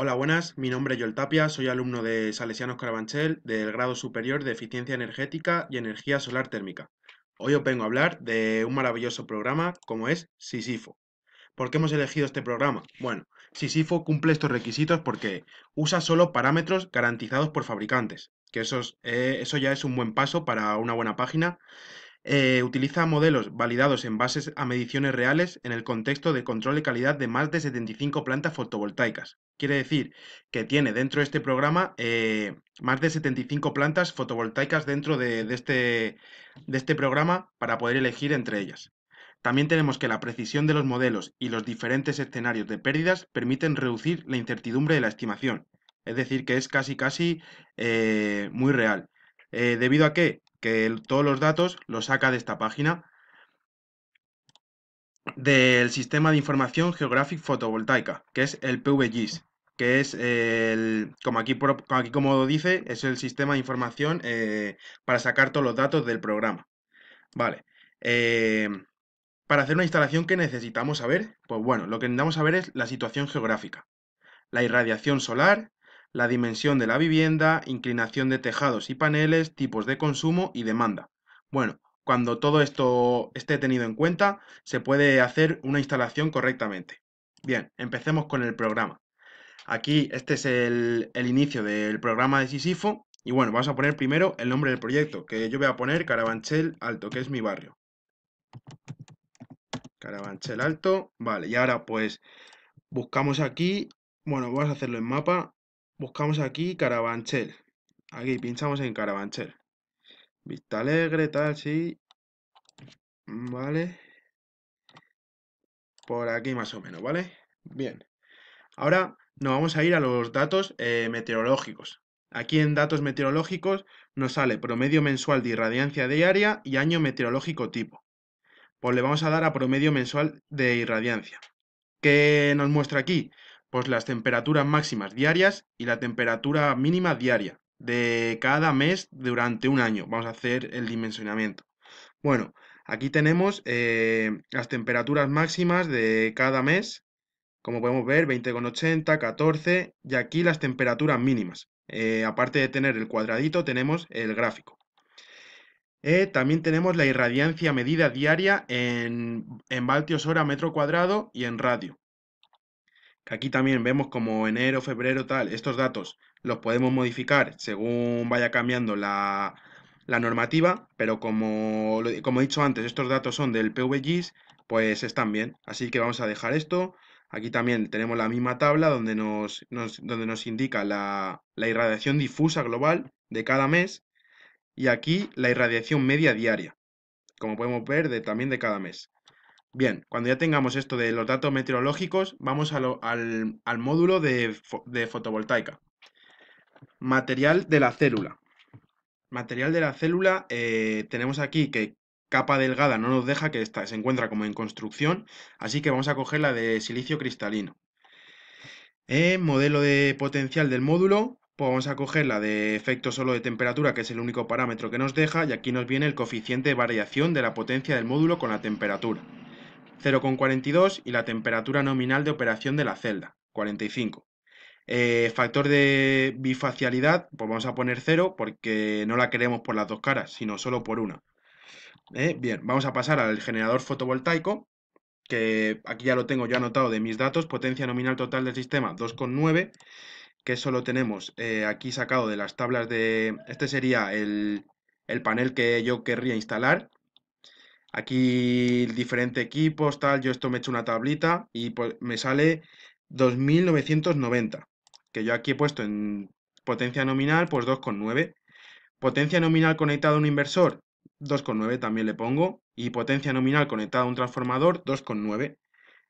Hola, buenas. Mi nombre es Joel Tapia, soy alumno de Salesianos Carabanchel del grado superior de Eficiencia Energética y Energía Solar Térmica. Hoy os vengo a hablar de un maravilloso programa como es Sisifo. ¿Por qué hemos elegido este programa? Bueno, Sisifo cumple estos requisitos porque usa solo parámetros garantizados por fabricantes, que eh, eso ya es un buen paso para una buena página eh, utiliza modelos validados en bases a mediciones reales en el contexto de control de calidad de más de 75 plantas fotovoltaicas. Quiere decir que tiene dentro de este programa eh, más de 75 plantas fotovoltaicas dentro de, este, de este programa para poder elegir entre ellas. También tenemos que la precisión de los modelos y los diferentes escenarios de pérdidas permiten reducir la incertidumbre de la estimación. Es decir, que es casi casi eh, muy real. ¿Debido a que que todos los datos los saca de esta página del Sistema de Información Geográfica Fotovoltaica, que es el PVGIS, que es el, como aquí, aquí como dice, es el sistema de información eh, para sacar todos los datos del programa. Vale. Em, para hacer una instalación, ¿qué necesitamos saber? Pues bueno, lo que necesitamos saber es la situación geográfica, la irradiación solar, la dimensión de la vivienda, inclinación de tejados y paneles, tipos de consumo y demanda. Bueno, cuando todo esto esté tenido en cuenta, se puede hacer una instalación correctamente. Bien, empecemos con el programa. Aquí este es el, inicio del programa de Sisifo y bueno, vamos a poner primero el nombre del proyecto, que yo voy a poner Carabanchel Alto, que es mi barrio. Carabanchel Alto, vale, y ahora pues buscamos aquí, bueno, vamos a hacerlo en mapa, buscamos aquí Carabanchel. Aquí pinchamos en Carabanchel. Vista alegre, tal, sí. Vale. Por aquí más o menos, ¿vale? Bien. Ahora nos vamos a ir a los datos eh, meteorológicos. Aquí en datos meteorológicos nos sale promedio mensual de irradiancia diaria y año meteorológico tipo. Pues le vamos a dar a promedio mensual de irradiancia. ¿Qué nos muestra aquí? pues las temperaturas máximas diarias y la temperatura mínima diaria de cada mes durante un año. Vamos a hacer el dimensionamiento. Bueno, aquí tenemos eh, las temperaturas máximas de cada mes. Como podemos ver, 20,80, 14 y aquí las temperaturas mínimas. Eh, aparte de tener el cuadradito, tenemos el gráfico. Eh, también tenemos la irradiancia medida diaria en, en hora metro cuadrado y en radio. Aquí también vemos como enero, febrero, tal, estos datos los podemos modificar según vaya cambiando la, normativa, pero como, como he dicho antes, estos datos son del PVGIS, pues están bien. Así que vamos a dejar esto. Aquí también tenemos la misma tabla donde nos, donde nos indica la, la irradiación difusa global de cada mes y aquí la irradiación media diaria, como podemos ver de, también de cada mes. Bien, cuando ya tengamos esto de los datos meteorológicos, vamos al, módulo de, fotovoltaica. Material de la célula. Material de la célula, eh, tenemos aquí que capa delgada no nos deja, que se encuentra como en construcción, así que vamos a coger la de silicio cristalino. modelo de potencial del módulo, pues vamos a coger la de efecto solo de temperatura, que es el único parámetro que nos deja, y aquí nos viene el coeficiente de variación de la potencia del módulo con la temperatura. 0,42 y la temperatura nominal de operación de la celda, 45. Eh, factor de bifacialidad, pues vamos a poner 0 porque no la queremos por las dos caras, sino solo por una. Eh, bien, vamos a pasar al generador fotovoltaico, que aquí ya lo tengo yo anotado de mis datos, potencia nominal total del sistema 2,9, que eso lo tenemos eh, aquí sacado de las tablas de... Este sería el, el panel que yo querría instalar, Aquí diferentes equipos, tal, yo esto me he hecho una tablita y pues me sale 2.990, que yo aquí he puesto en potencia nominal, pues 2,9. Potencia nominal conectada a un inversor, 2,9 también le pongo. Y potencia nominal conectada a un transformador, 2,9.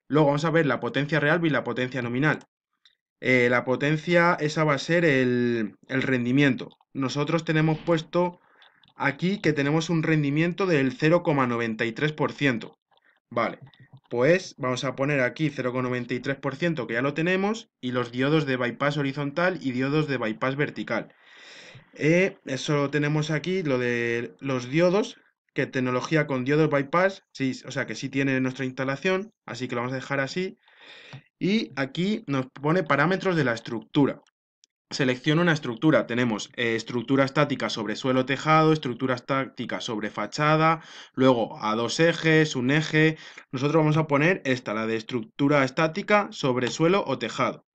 Luego vamos a ver la potencia real y la potencia nominal. Eh, la potencia, esa va a ser el rendimiento. Nosotros tenemos puesto aquí que tenemos un rendimiento del 0,93%. Vale, pues vamos a poner aquí 0,93% que ya lo tenemos y los diodos de bypass horizontal y diodos de bypass vertical. Eh, eso tenemos aquí, lo de los diodos, que tecnología con diodos bypass, sí, o sea que sí tiene nuestra instalación, así que lo vamos a dejar así. Y aquí nos pone parámetros de la estructura selecciono una estructura. Tenemos eh, estructura estática sobre suelo tejado, estructura estática sobre fachada, luego a dos ejes, un eje. Nosotros vamos a poner esta, la de estructura estática sobre suelo o tejado.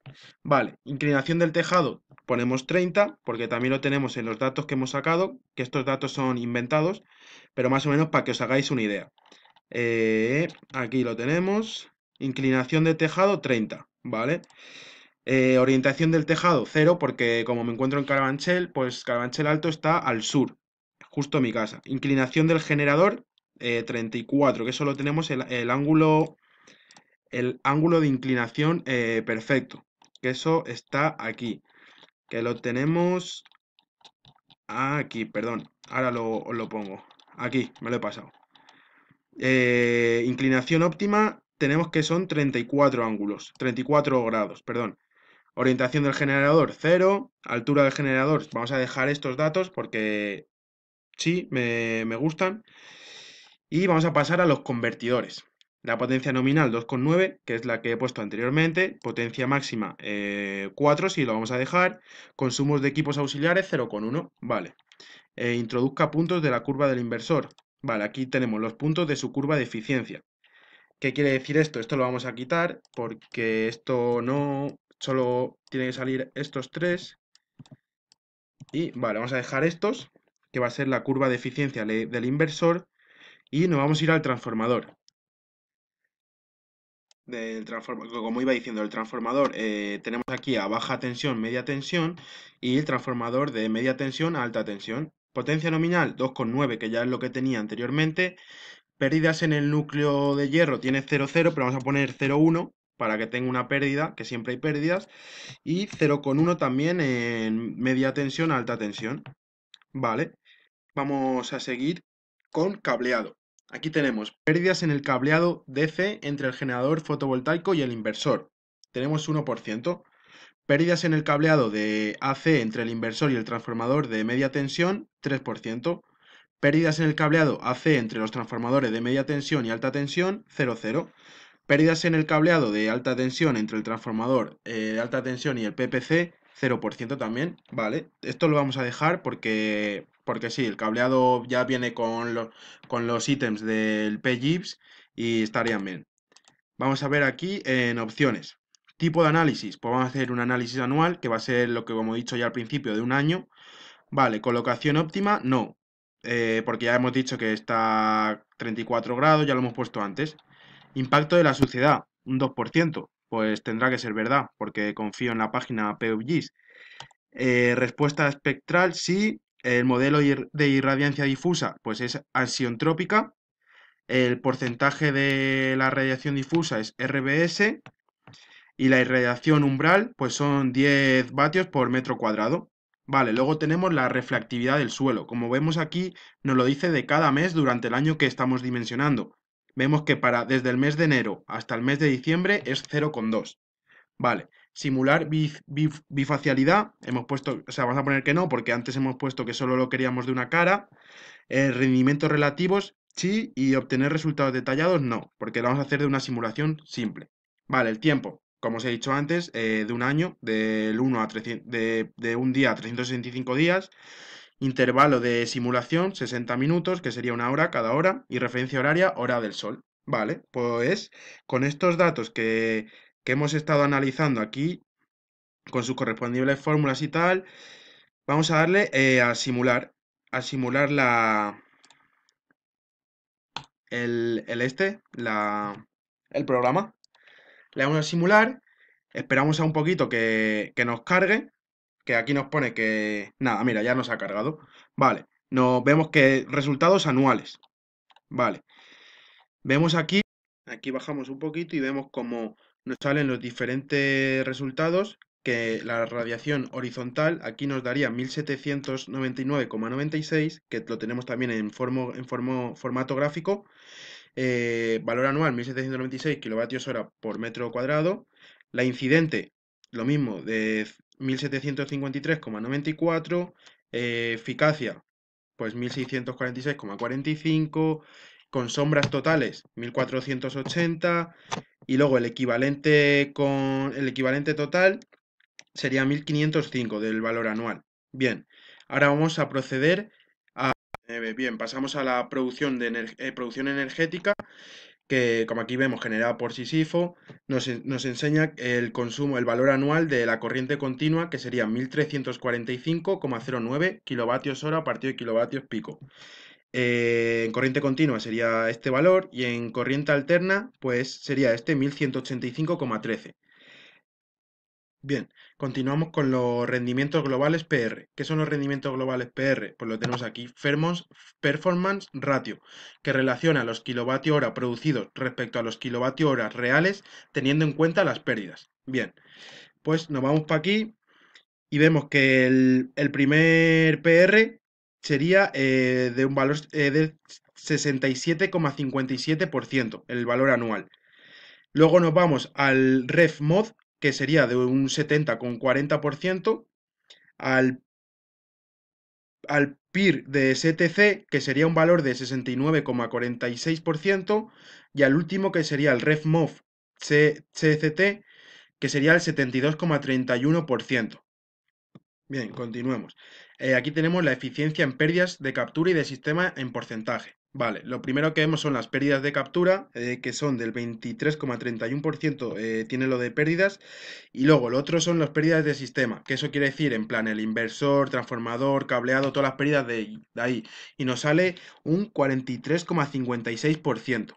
Vale, inclinación del tejado ponemos 30 porque también lo tenemos en los datos que hemos sacado, que estos datos son inventados, pero más o menos para que os hagáis una idea. Eh, aquí lo tenemos, inclinación de tejado 30, ¿vale? vale eh, orientación del tejado, cero, porque como me encuentro en Carabanchel, pues Carabanchel Alto está al sur, justo mi casa. Inclinación del generador, 34, eh, que lo tenemos el, ángulo el ángulo de inclinación eh, perfecto, que eso está aquí, que lo tenemos aquí, perdón, ahora lo, lo pongo, aquí, me lo he pasado. inclinación óptima tenemos que son 34 ángulos, 34 grados, perdón. Orientación del generador, 0. Altura del generador, vamos a dejar estos datos porque sí, me, gustan. Y vamos a pasar a los convertidores. La potencia nominal 2,9, que es la que he puesto anteriormente. Potencia máxima 4, eh, si lo vamos a dejar. Consumos de equipos auxiliares 0,1, vale. Eh, introduzca puntos de la curva del inversor. Vale, aquí tenemos los puntos de su curva de eficiencia. ¿Qué quiere decir esto? Esto lo vamos a quitar porque esto no... Solo tienen que salir estos tres. Y vale, vamos a dejar estos, que va a ser la curva de eficiencia del inversor. Y nos vamos a ir al transformador. Del como iba diciendo, el transformador eh, tenemos aquí a baja tensión, media tensión y el transformador de media tensión a alta tensión. Potencia nominal 2,9, que ya es lo que tenía anteriormente. Pérdidas en el núcleo de hierro tiene 0,0, pero vamos a poner 0,1 para que tenga una pérdida, que siempre hay pérdidas, y 0,1 también en media tensión a alta tensión. Vale, vamos a seguir con cableado. Aquí tenemos pérdidas en el cableado DC entre el generador fotovoltaico y el inversor. Tenemos 1%. Pérdidas en el cableado de AC entre el inversor y el transformador de media tensión, 3%. Pérdidas en el cableado AC entre los transformadores de media tensión y alta tensión, 0,0. Pérdidas en el cableado de alta tensión entre el transformador de eh, alta tensión y el PPC, 0% también, ¿vale? Esto lo vamos a dejar porque, porque sí, el cableado ya viene con, con los ítems del PGIPS y estarían bien. Vamos a ver aquí en opciones. Tipo de análisis, pues vamos a hacer un análisis anual, que va a ser lo que como he dicho ya al principio, de un año. Vale, colocación óptima, no, eh, porque ya hemos dicho que está 34 grados, ya lo hemos puesto antes. Impacto de la suciedad? un 2%. Pues tendrá que ser verdad, porque confío en la página PUBGs. Eh, respuesta espectral, sí. El modelo de irradiancia difusa, pues es ansiotrópica. El porcentaje de la radiación difusa es RBS. Y la irradiación umbral, pues son 10 vatios por metro cuadrado. Vale, luego tenemos la reflectividad del suelo. Como vemos aquí, nos lo dice de cada mes durante el año que estamos dimensionando vemos que para desde el mes de enero hasta el mes de diciembre es 0,2. Vale, simular bifacialidad, hemos puesto, o sea, vamos a poner que no, porque antes hemos puesto que solo lo queríamos de una cara. Eh, rendimientos relativos, sí, y obtener resultados detallados, no, porque lo vamos a hacer de una simulación simple. Vale, el tiempo, como os he dicho antes, eh, de un año, del 1 a de, de un día a 365 días intervalo de simulación 60 minutos, que sería una hora cada hora, y referencia horaria hora del sol. Vale, pues con estos datos que, hemos estado analizando aquí, con sus correspondientes fórmulas y tal, vamos a darle eh, a simular, a simular la... El, este, la, el programa. Le vamos a simular, esperamos a un poquito que, que nos cargue que aquí nos pone que... Nada, mira, ya nos ha cargado. Vale, nos vemos que resultados anuales. Vale. Vemos aquí, aquí bajamos un poquito y vemos cómo nos salen los diferentes resultados, que la radiación horizontal aquí nos daría 1799,96, que lo tenemos también en, formo, en formato gráfico, eh, valor anual 1796 kilovatios hora por metro cuadrado, la incidente, lo mismo, de 1753,94, eh, eficacia, pues 1646,45, con sombras totales 1480 y luego el equivalente con el equivalente total sería 1505 del valor anual. Bien, ahora vamos a proceder a eh, bien, pasamos a la producción de eh, producción energética que como aquí vemos generada por Sisifo, nos, nos, enseña el consumo, el valor anual de la corriente continua, que sería 1345,09 kilovatios hora a de kilovatios pico. Eh, en corriente continua sería este valor y en corriente alterna pues sería este 1185,13. Bien, Continuamos con los rendimientos globales PR. ¿Qué son los rendimientos globales PR? Pues lo tenemos aquí, Performance Ratio, que relaciona los kilovatios hora producidos respecto a los kilovatios horas reales teniendo en cuenta las pérdidas. Bien, pues nos vamos para aquí y vemos que el, primer PR sería eh, de un valor eh, de 67,57%, el valor anual. Luego nos vamos al RefMod, que sería de un 70,40% al, al PIR de STC, que sería un valor de 69,46%, y al último, que sería el RefMov CCT, que sería el 72,31%. Bien, continuemos. Eh, aquí tenemos la eficiencia en pérdidas de captura y de sistema en porcentaje. Vale, lo primero que vemos son las pérdidas de captura, eh, que son del 23,31% eh, tiene lo de pérdidas, y luego lo otro son las pérdidas de sistema, que eso quiere decir en plan el inversor, transformador, cableado, todas las pérdidas de, de ahí, y nos sale un 43,56%.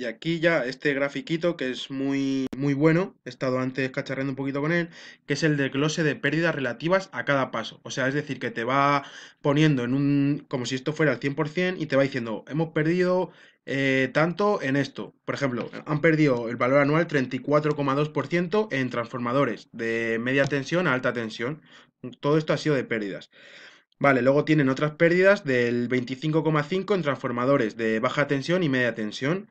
Y aquí ya este grafiquito que es muy, muy bueno, he estado antes cacharreando un poquito con él, que es el desglose de pérdidas relativas a cada paso. O sea, es decir, que te va poniendo en un, como si esto fuera el 100% y te va diciendo, hemos perdido eh, tanto en esto. Por ejemplo, han perdido el valor anual 34,2% en transformadores de media tensión a alta tensión. Todo esto ha sido de pérdidas. Vale, luego tienen otras pérdidas del 25,5 en transformadores de baja tensión y media tensión,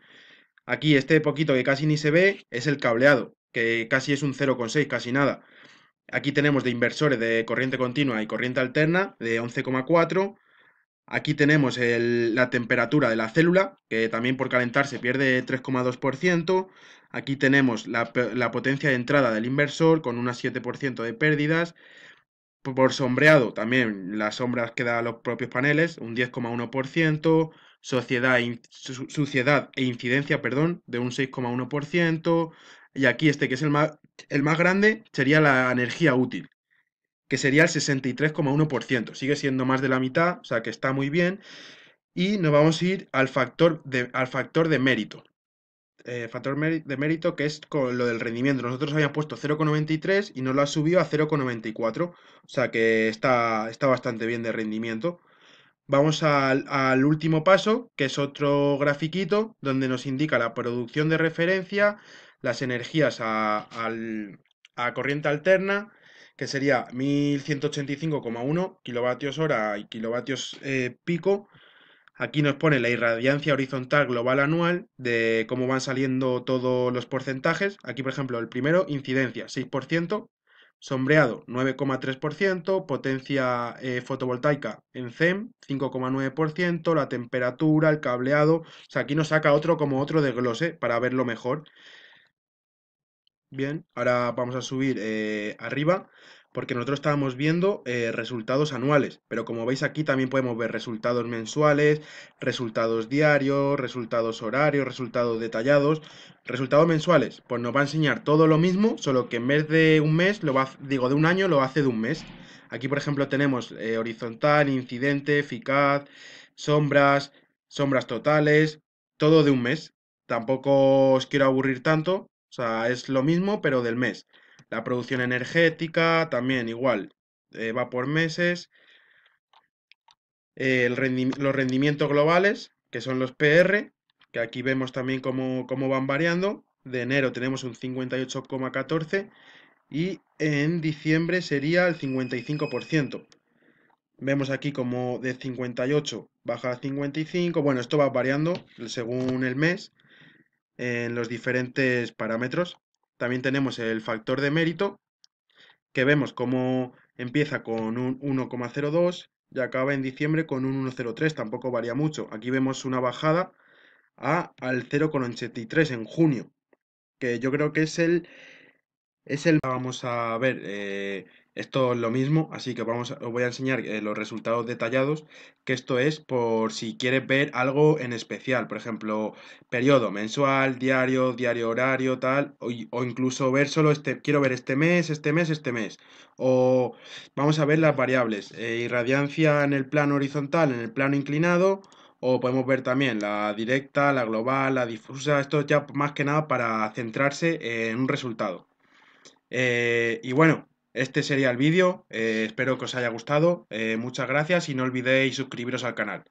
Aquí este poquito que casi ni se ve es el cableado, que casi es un 0,6, casi nada. Aquí tenemos de inversores de corriente continua y corriente alterna de 11,4. Aquí tenemos la temperatura de la célula, que también por calentarse pierde 3,2%. Aquí tenemos la, potencia de entrada del inversor con unas 7% de pérdidas. Por sombreado también las sombras que da los propios paneles, un 10,1% sociedad e suciedad e incidencia, perdón, de un 6,1%. Y aquí este que es el más, el más grande sería la energía útil, que sería el 63,1%. Sigue siendo más de la mitad, o sea que está muy bien. Y nos vamos a ir al factor de, al factor de mérito. Eh, factor de mérito que es con lo del rendimiento. Nosotros habíamos puesto 0,93 y nos lo ha subido a 0,94. O sea que está, está bastante bien de rendimiento. Vamos al, último paso, que es otro grafiquito donde nos indica la producción de referencia, las energías a, corriente alterna, que sería 1185,1 kilovatios hora y kilovatios eh, pico. Aquí nos pone la irradiancia horizontal global anual de cómo van saliendo todos los porcentajes. Aquí, por ejemplo, el primero, incidencia, 6%, Sombreado 9,3%, potencia eh, fotovoltaica en CEM 5,9%, la temperatura, el cableado. O sea, aquí nos saca otro como otro de glose para verlo mejor. Bien, ahora vamos a subir eh, arriba porque nosotros estábamos viendo eh, resultados anuales, pero como veis aquí también podemos ver resultados mensuales, resultados diarios, resultados horarios, resultados detallados, resultados mensuales, pues nos va a enseñar todo lo mismo, solo que en vez de un mes, lo va, digo de un año, lo hace de un mes. Aquí por ejemplo tenemos eh, horizontal, incidente, eficaz, sombras, sombras totales, todo de un mes. Tampoco os quiero aburrir tanto, o sea, es lo mismo pero del mes. La producción energética también igual, eh, va por meses. Eh, los rendimientos globales, que son los PR, que aquí vemos también cómo, cómo van variando. De enero tenemos un 58,14 y en diciembre sería el 55%. Vemos aquí como de 58 baja a 55. Bueno, esto va variando según el mes en los diferentes parámetros. También tenemos el factor de mérito, que vemos cómo empieza con un 1,02 y acaba en diciembre con un 1,03, tampoco varía mucho. Aquí vemos una bajada a, al 0,83 en junio, que yo creo que es el... Es el... Vamos a ver, eh, esto es lo mismo, así que vamos, os voy a enseñar eh, los resultados detallados, que esto es por si quieres ver algo en especial, por ejemplo, periodo mensual, diario, diario horario, tal, o, incluso ver solo este, quiero ver este mes, este mes, este mes. O vamos a ver las variables, eh, irradiancia en el plano horizontal, en el plano inclinado, o podemos ver también la directa, la global, la difusa, esto ya más que nada para centrarse en un resultado. Eh, y bueno, este sería el vídeo, eh, espero que os haya gustado, eh, muchas gracias y no olvidéis suscribiros al canal.